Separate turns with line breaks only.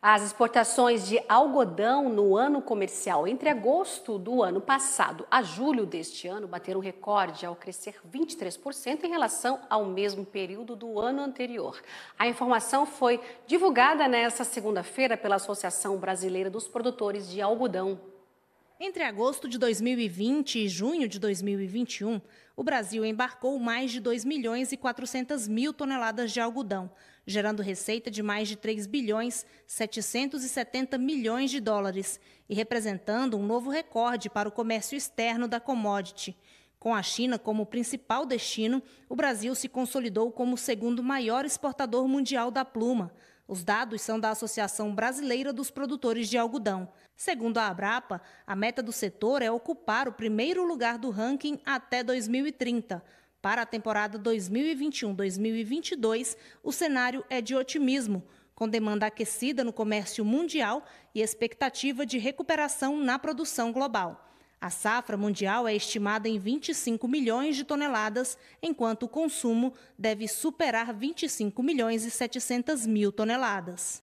As exportações de algodão no ano comercial entre agosto do ano passado a julho deste ano bateram recorde ao crescer 23% em relação ao mesmo período do ano anterior. A informação foi divulgada nesta segunda-feira pela Associação Brasileira dos Produtores de Algodão.
Entre agosto de 2020 e junho de 2021, o Brasil embarcou mais de 2 milhões e 400 mil toneladas de algodão, gerando receita de mais de 3 bilhões 770 milhões de dólares e representando um novo recorde para o comércio externo da commodity. Com a China como principal destino, o Brasil se consolidou como o segundo maior exportador mundial da pluma, os dados são da Associação Brasileira dos Produtores de Algodão. Segundo a Abrapa, a meta do setor é ocupar o primeiro lugar do ranking até 2030. Para a temporada 2021-2022, o cenário é de otimismo, com demanda aquecida no comércio mundial e expectativa de recuperação na produção global. A safra mundial é estimada em 25 milhões de toneladas, enquanto o consumo deve superar 25 milhões e 700 mil toneladas.